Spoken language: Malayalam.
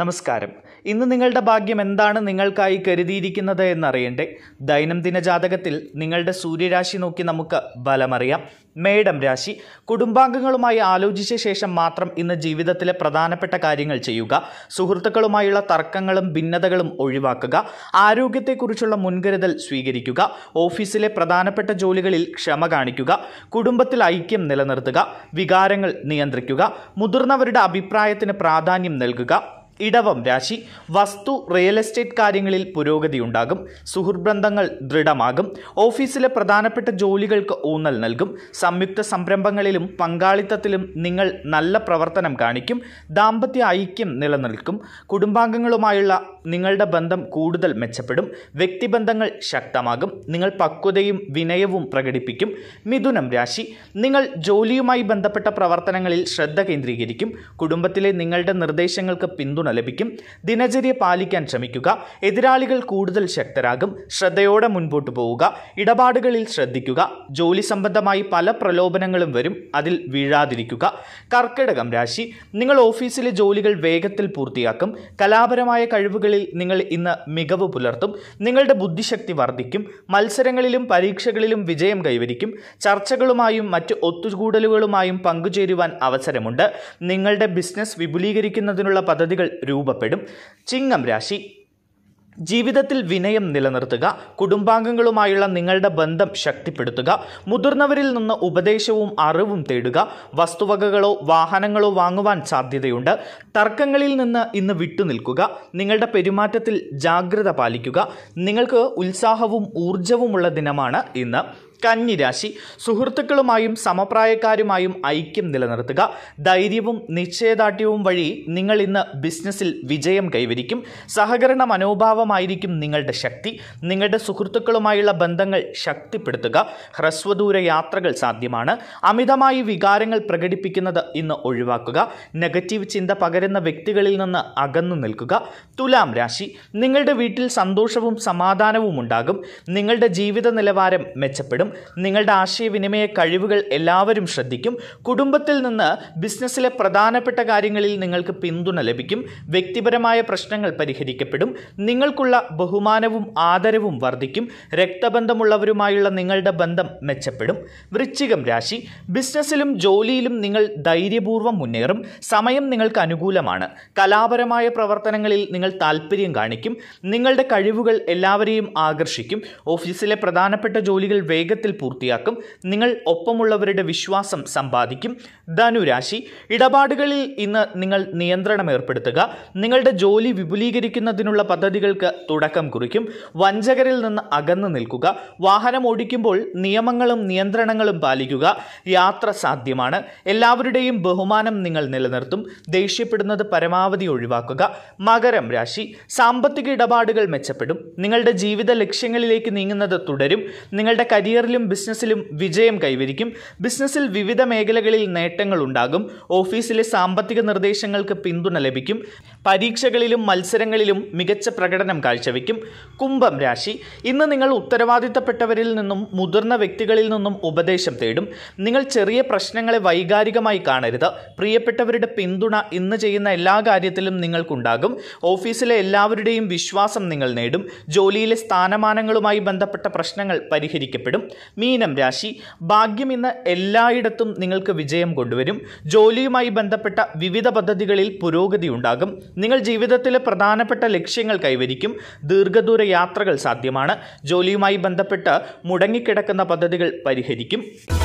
നമസ്കാരം ഇന്ന് നിങ്ങളുടെ ഭാഗ്യം എന്താണ് നിങ്ങൾക്കായി കരുതിയിരിക്കുന്നത് എന്നറിയണ്ടേ ദൈനംദിന ജാതകത്തിൽ നിങ്ങളുടെ സൂര്യരാശി നോക്കി നമുക്ക് ബലമറിയാം മേഡം രാശി കുടുംബാംഗങ്ങളുമായി ആലോചിച്ച ശേഷം മാത്രം ഇന്ന് ജീവിതത്തിലെ പ്രധാനപ്പെട്ട കാര്യങ്ങൾ ചെയ്യുക സുഹൃത്തുക്കളുമായുള്ള തർക്കങ്ങളും ഭിന്നതകളും ഒഴിവാക്കുക ആരോഗ്യത്തെക്കുറിച്ചുള്ള മുൻകരുതൽ സ്വീകരിക്കുക ഓഫീസിലെ പ്രധാനപ്പെട്ട ജോലികളിൽ ക്ഷമ കാണിക്കുക കുടുംബത്തിൽ ഐക്യം നിലനിർത്തുക വികാരങ്ങൾ നിയന്ത്രിക്കുക മുതിർന്നവരുടെ അഭിപ്രായത്തിന് പ്രാധാന്യം നൽകുക ഇടവം രാശി വസ്തു റിയൽ എസ്റ്റേറ്റ് കാര്യങ്ങളിൽ പുരോഗതി ഉണ്ടാകും സുഹൃബന്ധങ്ങൾ ദൃഢമാകും ഓഫീസിലെ പ്രധാനപ്പെട്ട ജോലികൾക്ക് ഊന്നൽ നൽകും സംയുക്ത സംരംഭങ്ങളിലും പങ്കാളിത്തത്തിലും നിങ്ങൾ നല്ല പ്രവർത്തനം കാണിക്കും ദാമ്പത്യ ഐക്യം നിലനിൽക്കും കുടുംബാംഗങ്ങളുമായുള്ള നിങ്ങളുടെ ബന്ധം കൂടുതൽ മെച്ചപ്പെടും വ്യക്തിബന്ധങ്ങൾ ശക്തമാകും നിങ്ങൾ പക്വതയും വിനയവും പ്രകടിപ്പിക്കും മിഥുനം രാശി നിങ്ങൾ ജോലിയുമായി ബന്ധപ്പെട്ട പ്രവർത്തനങ്ങളിൽ ശ്രദ്ധ കേന്ദ്രീകരിക്കും കുടുംബത്തിലെ നിങ്ങളുടെ നിർദ്ദേശങ്ങൾക്ക് പിന്തുണ പിന്തുണ ലഭിക്കും ദിനചര്യ പാലിക്കാൻ ശ്രമിക്കുക എതിരാളികൾ കൂടുതൽ ശക്തരാകും ശ്രദ്ധയോടെ മുൻപോട്ട് പോവുക ഇടപാടുകളിൽ ശ്രദ്ധിക്കുക ജോലി സംബന്ധമായി പല പ്രലോഭനങ്ങളും വരും അതിൽ വീഴാതിരിക്കുക കർക്കിടകം രാശി നിങ്ങൾ ഓഫീസിലെ ജോലികൾ വേഗത്തിൽ പൂർത്തിയാക്കും കലാപരമായ കഴിവുകളിൽ നിങ്ങൾ ഇന്ന് മികവ് പുലർത്തും നിങ്ങളുടെ ബുദ്ധിശക്തി വർദ്ധിക്കും മത്സരങ്ങളിലും പരീക്ഷകളിലും വിജയം കൈവരിക്കും ചർച്ചകളുമായും മറ്റ് ഒത്തുകൂടലുകളുമായും പങ്കുചേരുവാൻ അവസരമുണ്ട് നിങ്ങളുടെ ബിസിനസ് വിപുലീകരിക്കുന്നതിനുള്ള പദ്ധതികൾ രൂപപ്പെടും ചിങ്ങം രാശി ജീവിതത്തിൽ വിനയം നിലനിർത്തുക കുടുംബാംഗങ്ങളുമായുള്ള നിങ്ങളുടെ ബന്ധം ശക്തിപ്പെടുത്തുക മുതിർന്നവരിൽ നിന്ന് ഉപദേശവും അറിവും തേടുക വസ്തുവകകളോ വാഹനങ്ങളോ വാങ്ങുവാൻ സാധ്യതയുണ്ട് തർക്കങ്ങളിൽ നിന്ന് ഇന്ന് വിട്ടുനിൽക്കുക നിങ്ങളുടെ പെരുമാറ്റത്തിൽ ജാഗ്രത പാലിക്കുക നിങ്ങൾക്ക് ഉത്സാഹവും ഊർജവുമുള്ള ദിനമാണ് ഇന്ന് കന്നിരാശി സുഹൃത്തുക്കളുമായും സമപ്രായക്കാരുമായും ഐക്യം നിലനിർത്തുക ധൈര്യവും നിശ്ചയദാർഢ്യവും വഴി നിങ്ങൾ ഇന്ന് ബിസിനസ്സിൽ വിജയം കൈവരിക്കും സഹകരണ മനോഭാവമായിരിക്കും നിങ്ങളുടെ ശക്തി നിങ്ങളുടെ സുഹൃത്തുക്കളുമായുള്ള ബന്ധങ്ങൾ ശക്തിപ്പെടുത്തുക ഹ്രസ്വദൂര യാത്രകൾ സാധ്യമാണ് അമിതമായി വികാരങ്ങൾ പ്രകടിപ്പിക്കുന്നത് ഇന്ന് ഒഴിവാക്കുക നെഗറ്റീവ് ചിന്ത പകരുന്ന വ്യക്തികളിൽ നിന്ന് അകന്നു നിൽക്കുക തുലാം രാശി നിങ്ങളുടെ വീട്ടിൽ സന്തോഷവും സമാധാനവും ഉണ്ടാകും നിങ്ങളുടെ ജീവിത നിലവാരം മെച്ചപ്പെടും നിങ്ങളുടെ ആശയവിനിമയ കഴിവുകൾ എല്ലാവരും ശ്രദ്ധിക്കും കുടുംബത്തിൽ നിന്ന് ബിസിനസ്സിലെ പ്രധാനപ്പെട്ട കാര്യങ്ങളിൽ നിങ്ങൾക്ക് പിന്തുണ ലഭിക്കും വ്യക്തിപരമായ പ്രശ്നങ്ങൾ പരിഹരിക്കപ്പെടും നിങ്ങൾക്കുള്ള ബഹുമാനവും ആദരവും വർദ്ധിക്കും രക്തബന്ധമുള്ളവരുമായുള്ള നിങ്ങളുടെ ബന്ധം മെച്ചപ്പെടും വൃശ്ചികം രാശി ബിസിനസ്സിലും ജോലിയിലും നിങ്ങൾ ധൈര്യപൂർവ്വം മുന്നേറും സമയം നിങ്ങൾക്ക് അനുകൂലമാണ് കലാപരമായ പ്രവർത്തനങ്ങളിൽ നിങ്ങൾ താല്പര്യം കാണിക്കും നിങ്ങളുടെ കഴിവുകൾ എല്ലാവരെയും ആകർഷിക്കും ഓഫീസിലെ പ്രധാനപ്പെട്ട ജോലികൾ വേഗത്തിൽ വേഗത്തിൽ പൂർത്തിയാക്കും നിങ്ങൾ ഒപ്പമുള്ളവരുടെ വിശ്വാസം സമ്പാദിക്കും ധനുരാശി ഇടപാടുകളിൽ ഇന്ന് നിങ്ങൾ നിയന്ത്രണം ഏർപ്പെടുത്തുക നിങ്ങളുടെ ജോലി വിപുലീകരിക്കുന്നതിനുള്ള പദ്ധതികൾക്ക് തുടക്കം കുറിക്കും വഞ്ചകരിൽ നിന്ന് അകന്നു നിൽക്കുക വാഹനം ഓടിക്കുമ്പോൾ നിയമങ്ങളും നിയന്ത്രണങ്ങളും പാലിക്കുക യാത്ര സാധ്യമാണ് എല്ലാവരുടെയും ബഹുമാനം നിങ്ങൾ നിലനിർത്തും ദേഷ്യപ്പെടുന്നത് പരമാവധി ഒഴിവാക്കുക മകരം രാശി സാമ്പത്തിക ഇടപാടുകൾ മെച്ചപ്പെടും നിങ്ങളുടെ ജീവിത ലക്ഷ്യങ്ങളിലേക്ക് നീങ്ങുന്നത് തുടരും നിങ്ങളുടെ കരിയർ കരിയറിലും ബിസിനസ്സിലും വിജയം കൈവരിക്കും ബിസിനസ്സിൽ വിവിധ മേഖലകളിൽ നേട്ടങ്ങൾ ഉണ്ടാകും ഓഫീസിലെ സാമ്പത്തിക നിർദ്ദേശങ്ങൾക്ക് പിന്തുണ ലഭിക്കും പരീക്ഷകളിലും മത്സരങ്ങളിലും മികച്ച പ്രകടനം കാഴ്ചവെക്കും കുംഭം രാശി ഇന്ന് നിങ്ങൾ ഉത്തരവാദിത്തപ്പെട്ടവരിൽ നിന്നും മുതിർന്ന വ്യക്തികളിൽ നിന്നും ഉപദേശം തേടും നിങ്ങൾ ചെറിയ പ്രശ്നങ്ങളെ വൈകാരികമായി കാണരുത് പ്രിയപ്പെട്ടവരുടെ പിന്തുണ ഇന്ന് ചെയ്യുന്ന എല്ലാ കാര്യത്തിലും നിങ്ങൾക്കുണ്ടാകും ഓഫീസിലെ എല്ലാവരുടെയും വിശ്വാസം നിങ്ങൾ നേടും ജോലിയിലെ സ്ഥാനമാനങ്ങളുമായി ബന്ധപ്പെട്ട പ്രശ്നങ്ങൾ പരിഹരിക്കപ്പെടും മീനം രാശി ഭാഗ്യം ഇന്ന് എല്ലായിടത്തും നിങ്ങൾക്ക് വിജയം കൊണ്ടുവരും ജോലിയുമായി ബന്ധപ്പെട്ട വിവിധ പദ്ധതികളിൽ പുരോഗതി ഉണ്ടാകും നിങ്ങൾ ജീവിതത്തിലെ പ്രധാനപ്പെട്ട ലക്ഷ്യങ്ങൾ കൈവരിക്കും ദീർഘദൂര യാത്രകൾ സാധ്യമാണ് ജോലിയുമായി ബന്ധപ്പെട്ട് മുടങ്ങിക്കിടക്കുന്ന പദ്ധതികൾ പരിഹരിക്കും